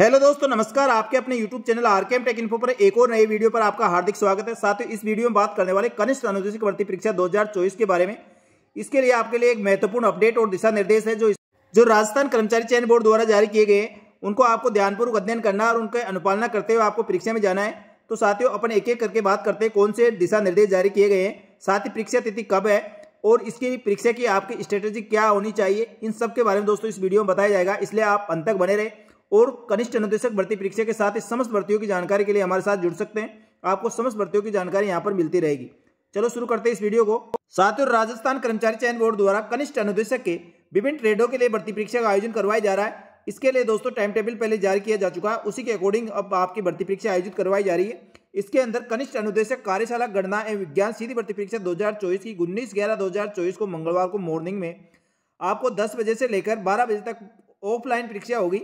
hello दोस्तों नमस्कार आपके अपने YouTube channel RKM tech info पर एक और नए वीडियो पर आपका हार्दिक स्वागत है साथ ही इस वीडियो में बात करने वाले कनिष्ठ अनुदेशिक भर्ती परीक्षा 2024 के बारे में इसके लिए आपके लिए एक महत्वपूर्ण अपडेट और दिशा निर्देश है जो जो राजस्थान कर्मचारी चयन बोर्ड द्वारा जारी किए गए उनको आपको ध्यानपूर्वक अध्ययन करना और उनके अनुपालना करते हुए आपको परीक्षा में जाना है तो साथियों अपन एक एक करके बात करते हैं कौन से दिशा निर्देश जारी किए गए हैं साथ ही परीक्षा तिथि कब है और इसकी परीक्षा की आपकी स्ट्रेटेजी क्या होनी चाहिए इन सब के बारे में दोस्तों इस वीडियो में बताया जाएगा इसलिए आप अंत तक बने रहे और कनिष्ठ अनुदेशक भर्ती परीक्षा के साथ इस समस्त भर्तियों की जानकारी के लिए हमारे साथ जुड़ सकते हैं आपको समस्त भर्तियों की जानकारी यहाँ पर मिलती रहेगी चलो शुरू करते हैं इस वीडियो को साथ ही राजस्थान कर्मचारी चयन बोर्ड द्वारा कनिष्ठ अनुदेशक के विभिन्न ट्रेडों के लिए भर्ती परीक्षा का आयोजन करवाया जा रहा है इसके लिए दोस्तों टाइम टेबल पहले जारी किया जा चुका है उसी के अकॉर्डिंग अब आपकी भर्ती परीक्षा आयोजित करवाई जा रही है इसके अंदर कनिष्ठ अनुदेशक कार्यशाला गणना एवं विज्ञान सीधी भर्ती परीक्षा 2024 की उन्नीस ग्यारह दो को मंगलवार को मॉर्निंग में आपको 10 बजे से लेकर 12 बजे तक ऑफलाइन परीक्षा होगी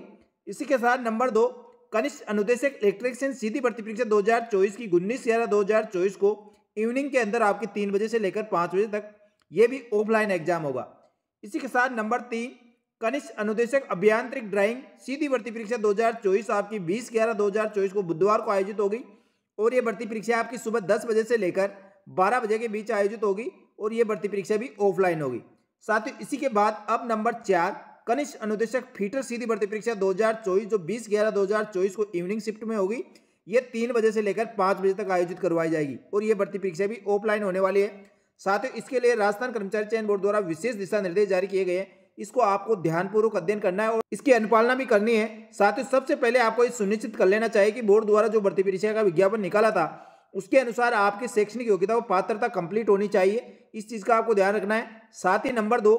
इसी के साथ नंबर दो कनिष्ठ अनुदेशक इलेक्ट्रिशियन सीधी भर्ती परीक्षा 2024 की उन्नीस ग्यारह दो चौबीस को इवनिंग के अंदर आपकी तीन बजे से लेकर पाँच बजे तक ये भी ऑफलाइन एग्जाम होगा इसी के साथ नंबर तीन कनिष्ठ अनुदेशक अभियांत्रिक ड्राइंग सीधी भर्ती परीक्षा 2024 आपकी 20 ग्यारह 2024 को बुधवार को आयोजित होगी और ये भर्ती परीक्षा आपकी सुबह 10 बजे से लेकर 12 बजे के बीच आयोजित होगी और ये भर्ती परीक्षा भी ऑफलाइन होगी साथ ही इसी के बाद अब नंबर चार कनिष्ठ अनुदेशक फीटर सीधी भर्ती परीक्षा 2024 जो 20 ग्यारह 2024 को इवनिंग शिफ्ट में होगी ये तीन बजे से लेकर पाँच बजे तक आयोजित करवाई जाएगी और ये भर्ती परीक्षा भी ऑफलाइन होने वाली है साथ ही इसके लिए राजस्थान कर्मचारी चयन बोर्ड द्वारा विशेष दिशा निर्देश जारी किए गए हैं इसको आपको ध्यानपूर्वक अध्ययन करना है और इसकी अनुपालना भी करनी है साथ ही सबसे पहले आपको ये सुनिश्चित कर लेना चाहिए कि बोर्ड द्वारा जो भर्ती परीक्षा का विज्ञापन निकाला था उसके अनुसार आपकी शैक्षणिक योग्यता और पात्रता कंप्लीट होनी चाहिए इस चीज़ का आपको ध्यान रखना है साथ ही नंबर दो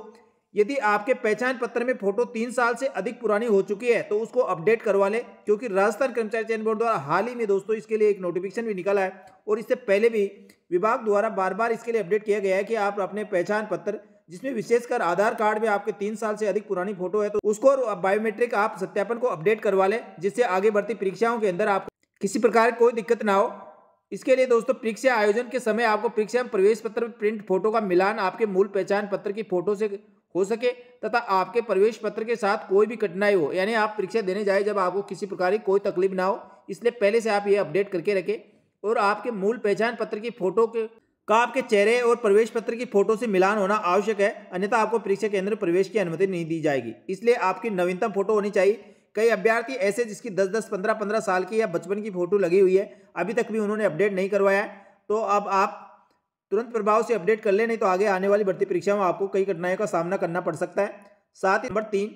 यदि आपके पहचान पत्र में फोटो तीन साल से अधिक पुरानी हो चुकी है तो उसको अपडेट करवा लें क्योंकि राजस्थान कर्मचारी चयन बोर्ड द्वारा हाल ही में दोस्तों इसके लिए एक नोटिफिकेशन भी निकला है और इससे पहले भी विभाग द्वारा बार बार इसके लिए अपडेट किया गया है कि आप अपने पहचान पत्र जिसमें विशेषकर आधार कार्ड में आपके तीन साल से अधिक पुरानी फोटो है तो उसको बायोमेट्रिक आप सत्यापन को अपडेट करवा लें जिससे आगे बढ़ती परीक्षाओं के अंदर आपको किसी प्रकार की कोई दिक्कत ना हो इसके लिए दोस्तों परीक्षा आयोजन के समय आपको परीक्षा में प्रवेश पत्र प्रिंट फोटो का मिलान आपके मूल पहचान पत्र की फोटो से हो सके तथा आपके प्रवेश पत्र के साथ कोई भी कठिनाई हो यानी आप परीक्षा देने जाए जब आपको किसी प्रकार की कोई तकलीफ ना हो इसलिए पहले से आप ये अपडेट करके रखें और आपके मूल पहचान पत्र की फोटो के का आपके चेहरे और प्रवेश पत्र की फोटो से मिलान होना आवश्यक है अन्यथा आपको परीक्षा केंद्र प्रवेश की अनुमति नहीं दी जाएगी इसलिए आपकी नवीनतम फोटो होनी चाहिए कई अभ्यर्थी ऐसे जिसकी 10 10 15 15 साल की या बचपन की फोटो लगी हुई है अभी तक भी उन्होंने अपडेट नहीं करवाया तो अब आप तुरंत प्रभाव से अपडेट कर ले नहीं तो आगे आने वाली भर्ती परीक्षा में आपको कई कठिनाइयों का सामना करना पड़ सकता है साथ ही नंबर तीन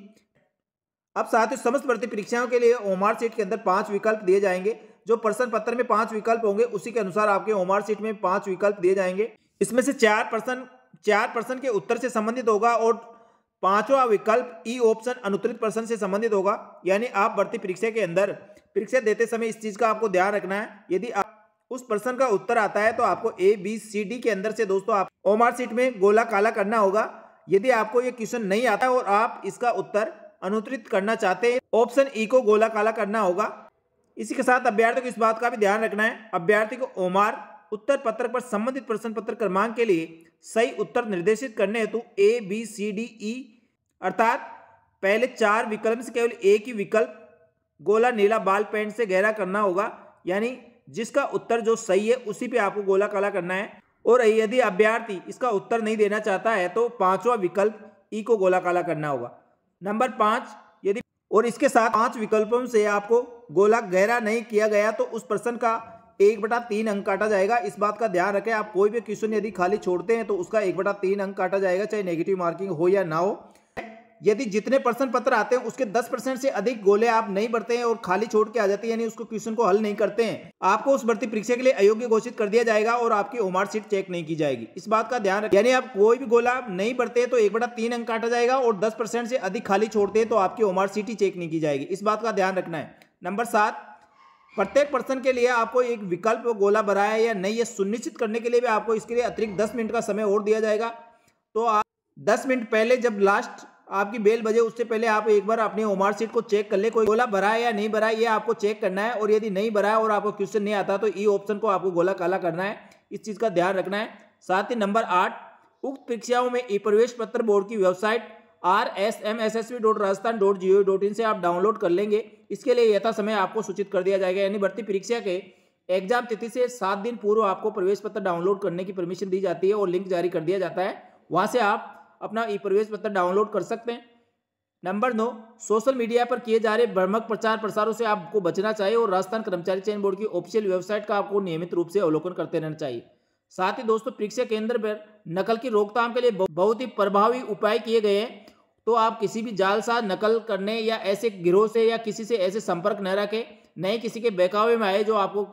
अब साथ ही समस्त भर्ती परीक्षाओं के लिए ओमार सीट के अंदर पांच विकल्प दिए जाएंगे जो प्रश्न पत्र में पांच विकल्प होंगे उसी के अनुसार आपके ओमार सीट में पांच विकल्प दिए जाएंगे इसमें से चार प्रश्न चार प्रश्न के उत्तर से संबंधित होगा और पांचवा विकल्प ई ऑप्शन अनुत्तरित प्रश्न से संबंधित होगा यानी आप भर्ती परीक्षा के अंदर परीक्षा देते समय इस चीज का आपको ध्यान रखना है यदि आप उस प्रश्न का उत्तर आता है तो आपको ए बी सी डी के अंदर से दोस्तों आप ओमार सीट में गोला काला करना होगा यदि आपको ये क्वेश्चन नहीं आता और आप इसका उत्तर अनुत्तरित करना चाहते हैं ऑप्शन ई e को गोला काला करना होगा इसी के साथ अभ्यर्थी को इस बात का भी ध्यान रखना है अभ्यर्थी को ओमार उत्तर पत्र पर संबंधित प्रश्न पत्र क्रमांक के लिए सही उत्तर निर्देशित करने हेतु A B C D E अर्थात पहले चार विकल्प से केवल एक ही विकल्प गोला नीला बाल पेंट से गहरा करना होगा यानी जिसका उत्तर जो सही है उसी पे आपको गोला काला करना है और यदि अभ्यार्थी इसका उत्तर नहीं देना चाहता है तो पांचवा विकल्प ई e को गोला काला करना होगा नंबर पांच यदि और इसके साथ पांच विकल्पों से आपको गोला गहरा नहीं किया गया तो उस प्रश्न का एक बटा तीन अंक काटा जाएगा इस बात का ध्यान रखें आप कोई भी क्वेश्चन यदि खाली छोड़ते हैं तो उसका एक बटा तीन अंक काटा जाएगा चाहे नेगेटिव मार्किंग हो या ना हो यदि जितने प्रश्न पत्र आते हैं उसके 10 परसेंट से अधिक गोले आप नहीं भरते हैं और खाली छोड़ के आ जाते हैं यानी उसको क्वेश्चन को हल नहीं करते हैं आपको उस भर्ती परीक्षा के लिए अयोग्य घोषित कर दिया जाएगा और आपकी होमआर सीट चेक नहीं की जाएगी इस बात का ध्यान रखें यानी आप कोई भी गोला नहीं भरते तो एक बड़ा तीन अंक काटा जाएगा और दस से अधिक खाली छोड़ते हैं तो आपकी होमआर सीट ही चेक नहीं की जाएगी इस बात का ध्यान रखना है नंबर सात प्रत्येक पर्सन के लिए आपको एक विकल्प गोला भरा है या नहीं यह सुनिश्चित करने के लिए भी आपको इसके लिए अतिरिक्त दस मिनट का समय और दिया जाएगा तो आप दस मिनट पहले जब लास्ट आपकी बेल बजे उससे पहले आप एक बार अपने ओमार सीट को चेक कर ले कोई गोला भरा है या नहीं भरा है ये आपको चेक करना है और यदि नहीं भरा है और आपको क्वेश्चन नहीं आता तो ई ऑप्शन को आपको गोला काला करना है इस चीज़ का ध्यान रखना है साथ ही नंबर आठ उक्त परीक्षाओं में ई प्रवेश पत्र बोर्ड की website R S M S S V dot Rajasthan dot G O dot in से आप डाउनलोड कर लेंगे इसके लिए यथा समय आपको सूचित कर दिया जाएगा यानी भर्ती परीक्षा के एग्जाम तिथि से सात दिन पूर्व आपको प्रवेश पत्र डाउनलोड करने की परमिशन दी जाती है और लिंक जारी कर दिया जाता है वहाँ से आप अपना ई प्रवेश पत्र डाउनलोड कर सकते हैं नंबर नौ सोशल मीडिया पर किए जा रहे भ्रमक प्रचार प्रसारों से आपको बचना चाहिए और राजस्थान कर्मचारी चयन बोर्ड की ऑफिशियल वेबसाइट का आपको नियमित रूप से अवलोकन करते रहना चाहिए साथ ही दोस्तों परीक्षा केंद्र पर नकल की रोकथाम के लिए बहुत ही प्रभावी उपाय किए गए हैं तो आप किसी भी जालसाज नकल करने या ऐसे गिरोह से या किसी से ऐसे संपर्क न रखें नए किसी के बहकावे में आए जो आपको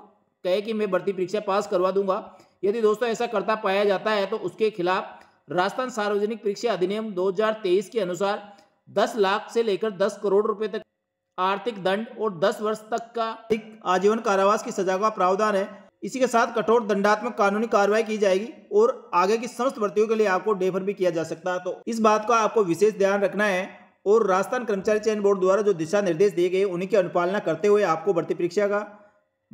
कहे कि मैं भर्ती परीक्षा पास करवा दूंगा यदि दोस्तों ऐसा करता पाया जाता है तो उसके खिलाफ राजस्थान सार्वजनिक परीक्षा अधिनियम 2023 के अनुसार 10 लाख से लेकर 10 करोड़ रुपए तक आर्थिक दंड और 10 वर्ष तक का आजीवन कारावास की सजा का प्रावधान है इसी के साथ कठोर दंडात्मक कानूनी कार्रवाई की जाएगी और आगे की समस्त भर्तियों के लिए आपको डेफर भी किया जा सकता है तो इस बात का आपको विशेष ध्यान रखना है और राजस्थान कर्मचारी चयन बोर्ड द्वारा जो दिशा निर्देश दिए गए उन्हीं की अनुपालना करते हुए आपको भर्ती परीक्षा का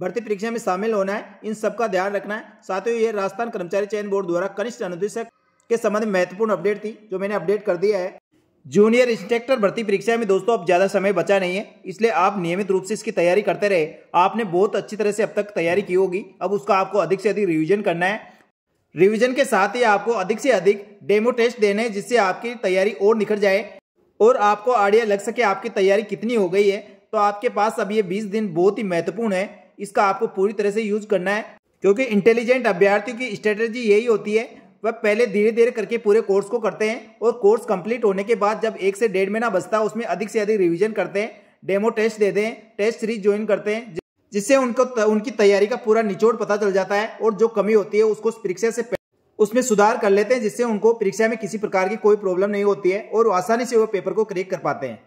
भर्ती परीक्षा में शामिल होना है इन सबका ध्यान रखना है साथ ही ये राजस्थान कर्मचारी चयन बोर्ड द्वारा कनिष्ठ अनुदेशक के संबंध में महत्वपूर्ण अपडेट थी जो मैंने अपडेट कर दिया है जूनियर इंस्ट्रक्टर भर्ती परीक्षा में दोस्तों अब ज़्यादा समय बचा नहीं है इसलिए आप नियमित रूप से इसकी तैयारी करते रहे आपने बहुत अच्छी तरह से अब तक तैयारी की होगी अब उसका आपको अधिक से अधिक रिविजन करना है रिविजन के साथ ही आपको अधिक से अधिक डेमो टेस्ट देने जिससे आपकी तैयारी और निखर जाए और आपको आइडिया लग सके आपकी तैयारी कितनी हो गई है तो आपके पास अब ये बीस दिन बहुत ही महत्वपूर्ण है इसका आपको पूरी तरह से यूज करना है क्योंकि इंटेलिजेंट अभ्यर्थियों की स्ट्रेटेजी यही होती है वह पहले धीरे धीरे करके पूरे कोर्स को करते हैं और कोर्स कंप्लीट होने के बाद जब एक से डेढ़ महीना बचता है उसमें अधिक से अधिक रिविजन करते हैं डेमो टेस्ट दे दें टेस्ट सीरीज ज्वाइन करते हैं जिससे उनको त, उनकी तैयारी का पूरा निचोड़ पता चल जाता है और जो कमी होती है उसको परीक्षा से उसमें सुधार कर लेते हैं जिससे उनको परीक्षा में किसी प्रकार की कोई प्रॉब्लम नहीं होती है और आसानी से वो पेपर को क्रेक कर पाते हैं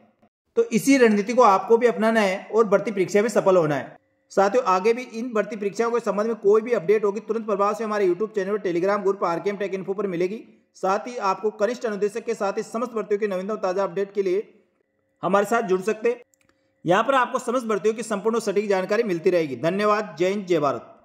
तो इसी रणनीति को आपको भी अपनाना है और बढ़ती परीक्षा में सफल होना है साथियों आगे भी इन भर्ती परीक्षाओं के संबंध में कोई भी अपडेट होगी तुरंत प्रभाव से हमारे यूट्यूब चैनल पर Telegram group RKM tech info पर मिलेगी साथ ही आपको कनिष्ठ अनुदेशक के साथ ही समस्त भर्तियों की नवीनतम ताजा अपडेट के लिए हमारे साथ जुड़ सकते हैं यहाँ पर आपको समस्त भर्तियों की संपूर्ण सटीक जानकारी मिलती रहेगी धन्यवाद जय हिंद जय भारत